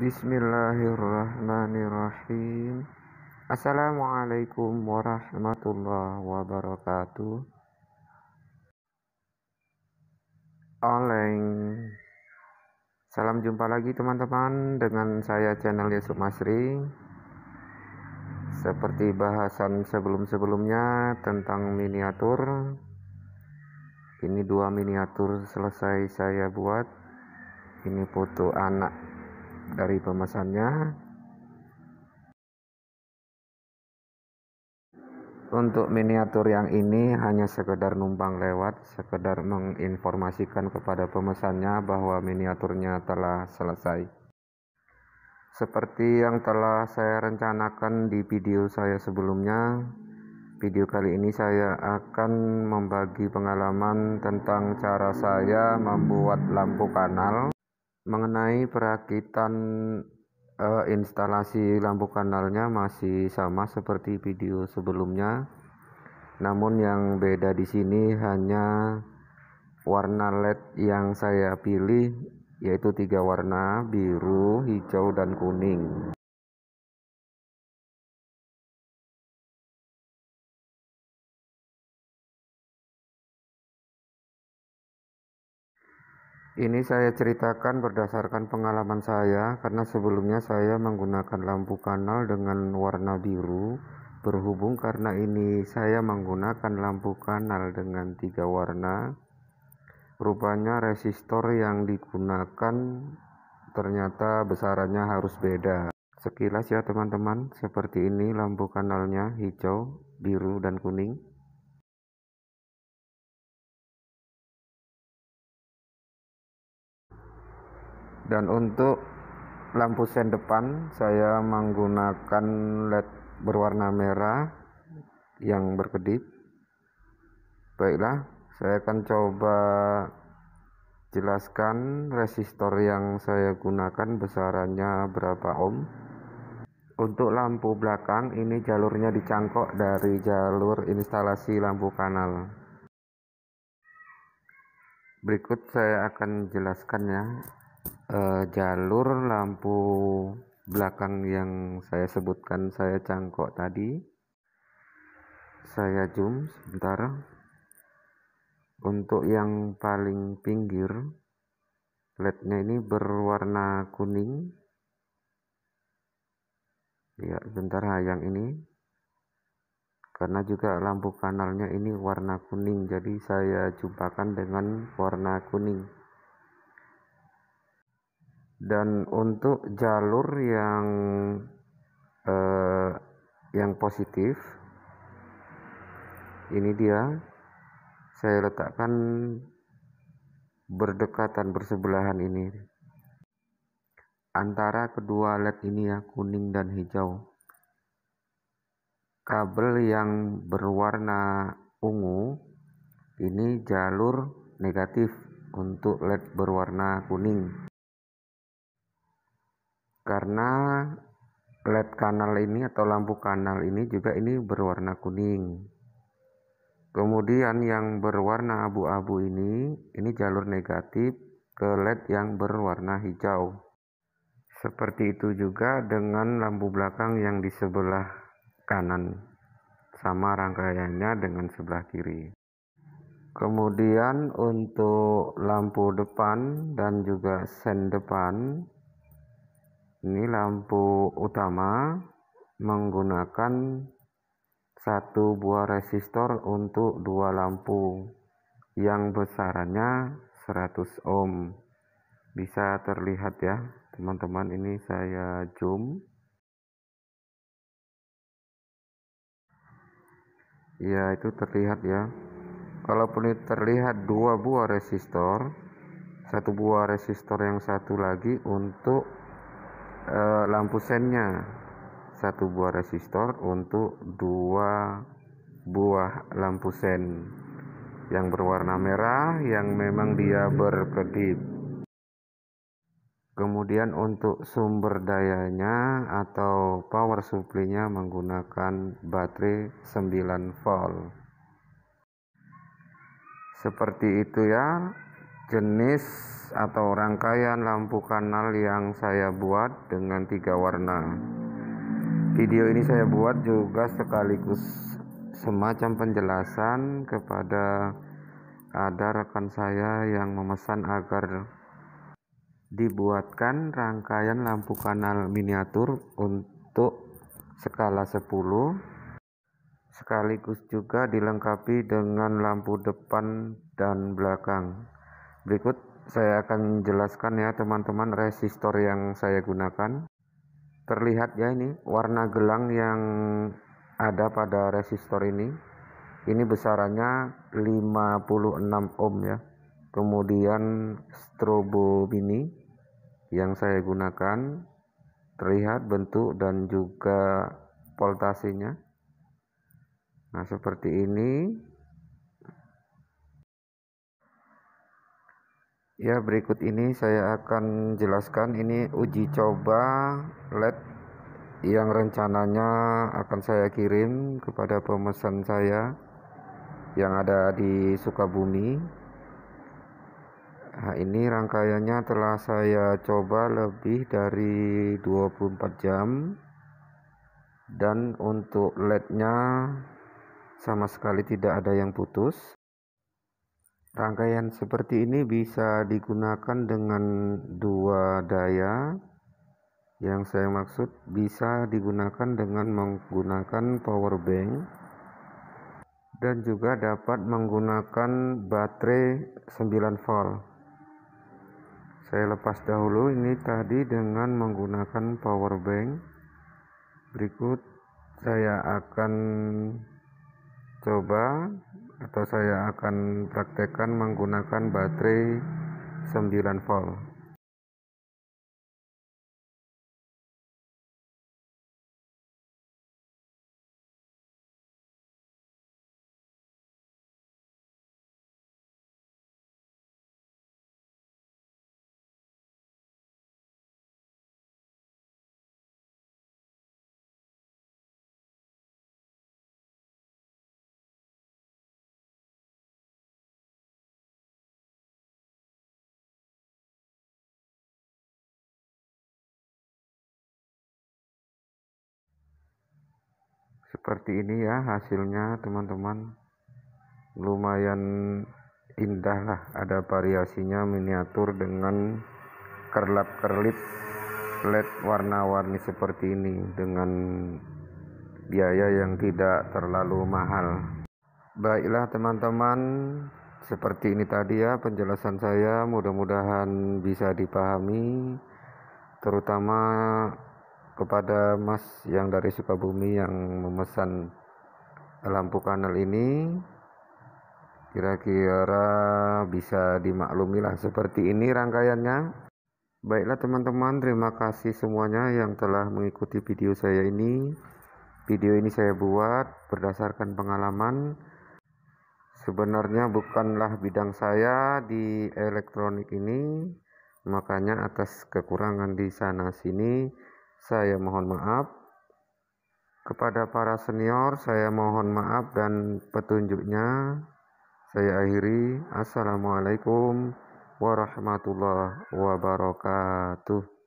Bismillahirrahmanirrahim. Assalamualaikum warahmatullahi wabarakatuh. Oleng. Salam jumpa lagi teman-teman dengan saya channel Yusuf Masri. Seperti bahasan sebelum-sebelumnya tentang miniatur. Ini dua miniatur selesai saya buat. Ini foto anak dari pemesannya Untuk miniatur yang ini hanya sekedar numpang lewat, sekedar menginformasikan kepada pemesannya bahwa miniaturnya telah selesai. Seperti yang telah saya rencanakan di video saya sebelumnya, video kali ini saya akan membagi pengalaman tentang cara saya membuat lampu kanal mengenai perakitan uh, instalasi lampu kanalnya masih sama seperti video sebelumnya namun yang beda di sini hanya warna led yang saya pilih yaitu tiga warna biru hijau dan kuning Ini saya ceritakan berdasarkan pengalaman saya karena sebelumnya saya menggunakan lampu kanal dengan warna biru berhubung karena ini saya menggunakan lampu kanal dengan tiga warna rupanya resistor yang digunakan ternyata besarannya harus beda sekilas ya teman-teman seperti ini lampu kanalnya hijau biru dan kuning dan untuk lampu sen depan saya menggunakan led berwarna merah yang berkedip baiklah saya akan coba jelaskan resistor yang saya gunakan besarannya berapa ohm untuk lampu belakang ini jalurnya dicangkok dari jalur instalasi lampu kanal berikut saya akan jelaskan ya uh, jalur lampu belakang yang saya sebutkan saya cangkok tadi saya zoom sebentar untuk yang paling pinggir lednya ini berwarna kuning ya sebentar yang ini karena juga lampu kanalnya ini warna kuning jadi saya jumpakan dengan warna kuning dan untuk jalur yang eh, yang positif ini dia saya letakkan berdekatan bersebelahan ini antara kedua led ini ya kuning dan hijau kabel yang berwarna ungu ini jalur negatif untuk led berwarna kuning karena led kanal ini atau lampu kanal ini juga ini berwarna kuning kemudian yang berwarna abu-abu ini ini jalur negatif ke led yang berwarna hijau seperti itu juga dengan lampu belakang yang di sebelah kanan sama rangkaiannya dengan sebelah kiri kemudian untuk lampu depan dan juga sen depan ini lampu utama menggunakan satu buah resistor untuk dua lampu yang besarannya 100 ohm bisa terlihat ya teman-teman ini saya zoom ya itu terlihat ya walaupun ini terlihat dua buah resistor satu buah resistor yang satu lagi untuk uh, lampu sennya satu buah resistor untuk dua buah lampu sen yang berwarna merah yang memang dia berkedip kemudian untuk sumber dayanya atau power supply-nya menggunakan baterai 9 volt seperti itu ya jenis atau rangkaian lampu kanal yang saya buat dengan tiga warna video ini saya buat juga sekaligus semacam penjelasan kepada ada rekan saya yang memesan agar dibuatkan rangkaian lampu kanal miniatur untuk skala 10 sekaligus juga dilengkapi dengan lampu depan dan belakang. Berikut saya akan jelaskan ya teman-teman resistor yang saya gunakan. Terlihat ya ini warna gelang yang ada pada resistor ini. Ini besarannya 56 ohm ya. Kemudian strobo mini yang saya gunakan terlihat bentuk dan juga voltasinya Nah, seperti ini Ya, berikut ini saya akan jelaskan ini uji coba LED yang rencananya akan saya kirim kepada pemesan saya yang ada di Sukabumi. Nah, ini rangkaiannya telah saya coba lebih dari 24 jam dan untuk LED-nya sama sekali tidak ada yang putus. Rangkaian seperti ini bisa digunakan dengan dua daya. Yang saya maksud bisa digunakan dengan menggunakan power bank dan juga dapat menggunakan baterai 9 volt. Saya lepas dahulu ini tadi dengan menggunakan power bank. Berikut saya akan coba atau saya akan praktekkan menggunakan baterai 9 volt seperti ini ya hasilnya teman-teman lumayan indah lah ada variasinya miniatur dengan kerlap-kerlip led warna-warni seperti ini dengan biaya yang tidak terlalu mahal baiklah teman-teman seperti ini tadi ya penjelasan saya mudah-mudahan bisa dipahami terutama kepada Mas yang dari Sukabumi yang memesan lampu kanal ini kira-kira bisa dimaklumi lah seperti ini rangkaiannya baiklah teman-teman terima kasih semuanya yang telah mengikuti video saya ini video ini saya buat berdasarkan pengalaman sebenarnya bukanlah bidang saya di elektronik ini makanya atas kekurangan di sana sini saya mohon maaf. Kepada para senior, saya mohon maaf dan petunjuknya. Saya akhiri. Assalamualaikum warahmatullahi wabarakatuh.